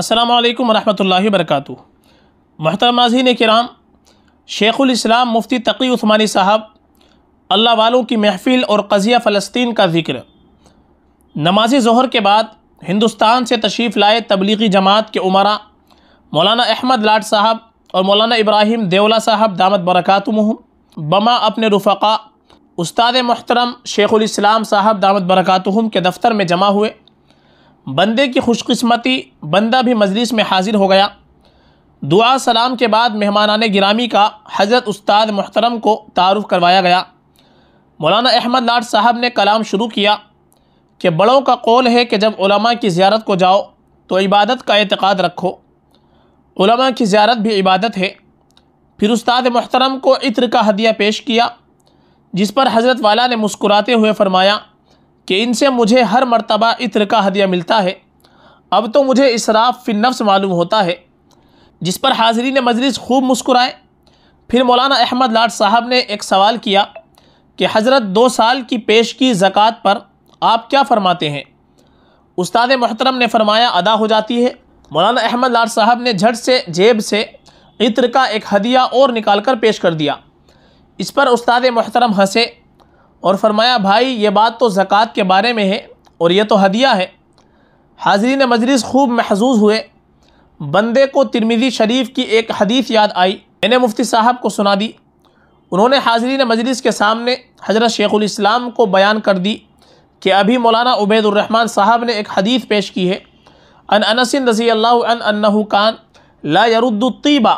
अस्सलाम वालेकुम रहमतुल्लाहि वरकatuह महतरम किराम कराम शेख़ुलस्लाम मुफ्ती तकी उस्मानी साहब अल्लाह वालों की महफ़िल और कज़िया फ़लस्तीन का ज़िक्र नमाजी जहर के बाद हिंदुस्तान से तशरीफ़ लाए तबलीगी जमात के उमरा मौलाना अहमद लाट साहब और मौलाना इब्राहिम देवला साहब दामद बरकत बमा अपने रफ़ा उस्ताद महतरम शेख़ुलस्लाम साहब दामद बरकत के दफ्तर में जमा हुए बंदे की खुशकस्मती बंदा भी मजलिस में हाजिर हो गया दुआ सलाम के बाद मेहमान गिरामी का हज़रत उस्ताद मोहतरम को तारुफ़ करवाया गया मौलाना अहमद लाट साहब ने कलाम शुरू किया कि बड़ों का कौल है कि जब उलमा की ज़्यारत को जाओ तो इबादत का एतक़ाद रखो उलमा की ज़्यारत भी इबादत है फिर उस्ताद मोहतरम को इत्र का हदिया पेश किया जिस पर हज़रत वाला ने मुस्कुराते हुए फरमाया कि इनसे मुझे हर मरतबा इत्र का हदिया मिलता है अब तो मुझे इसराफ फिर नफ्स मालूम होता है जिस पर हाजरीन मजलिस खूब मुस्कुराए फिर मौलाना अहमद लाट साहब ने एक सवाल किया कि हज़रत दो साल की पेश की ज़क़़त पर आप क्या फ़रमाते हैं उस्ताद मोहतरम ने फरमाया अदा हो जाती है मौलाना अहमद लाट साहब ने झट से जेब से इत्र का एक हदिया और निकाल कर पेश कर दिया इस पर उस्ताद मोहतरम हंसे और फरमाया भाई ये बात तो ज़क़़त के बारे में है और ये तो हदिया है हाजरीन मजलिस खूब महजूज हुए बंदे को तिरमिज़ी शरीफ की एक हदीस याद आई मैंने मुफ्ती साहब को सुना दी उन्होंने हाजरीन मजलिस के सामने हजरत शेख़ुलस्लाम को बयान कर दी कि अभी मौलाना उबैदुररहमान साहब ने एक हदीस पेश की है अन अनसिन रजी अल्लाह कान ला यरुद्दीबा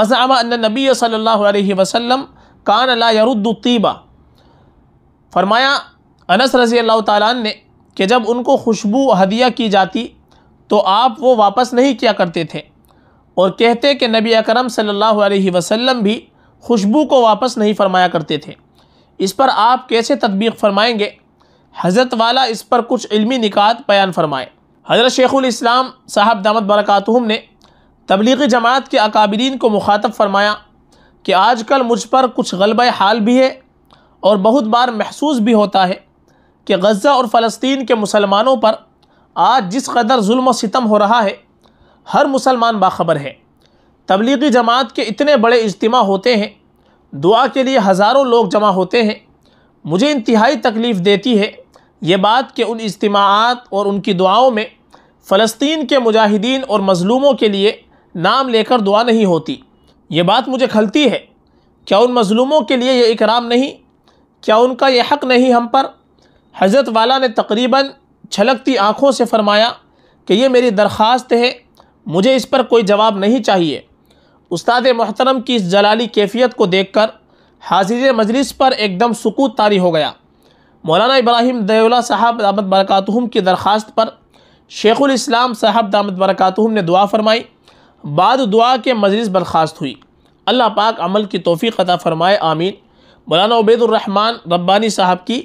वज़ामा नबी सल्लल्लाहु अलैहि वसल्लम कान ला यरुद्दीबा फरमाया अनस रज़ी अल्लाह ताला ने कि जब उनको खुशबू हदिया की जाती तो आप वो वापस नहीं किया करते थे और कहते कि नबी अकरम सल्लल्लाहु अलैहि वसल्लम भी खुशबू को वापस नहीं फरमाया करते थे इस पर आप कैसे तदबीक फरमाएंगे हज़रत वाला इस पर कुछ इल्मी निकात बयान फरमाए हज़रत शेख़ुलस्लाम साहब दामद बरकातहम ने तबलीगी जमात के अकाबरीन को मुखातब फरमाया कि आजकल मुझ पर कुछ गलबा हाल भी है और बहुत बार महसूस भी होता है कि गज़ा और फ़लस्तीन के मुसलमानों पर आज जिस कदर जुल्म सितम हो रहा है हर मुसलमान बाखबर है तबलीगी जमात के इतने बड़े इज्तम होते हैं दुआ के लिए हज़ारों लोग जमा होते हैं मुझे इंतहाई तकलीफ़ देती है ये बात कि उन इज्तमात और उनकी दुआओं में फ़लस्तीन के मुजाहिदीन और मज़लूमों के लिए नाम लेकर दुआ नहीं होती ये बात मुझे खलती है क्या उन मज़लूमों के लिए ये इकराम नहीं क्या उनका यह हक़ नहीं हम पर हज़रत वाला ने तकरीबन छलकती आँखों से फरमाया कि ये मेरी दरख्वास्त है मुझे इस पर कोई जवाब नहीं चाहिए उस्ताद मोहतरम की इस जलाली कैफियत को देख कर हाजिर मजलिस पर एकदम सुकूत तारी हो गया मौलाना इब्राहिम देवला साहब दामद बरकतहम की दरख्वास्त पर शेखुल इस्लाम साहब दामद बरकतहम ने दुआ फरमाई बाद दुआ के मजलिस बर्खास्त हुई अल्लाह पाक अमल की तोफ़ी अता फ़रमाए आमीन मौलाना उबैदुलरहमान रब्बानी साहब की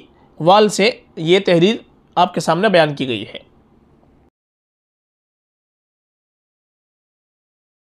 वाल से ये तहरीर आपके सामने बयान की गई है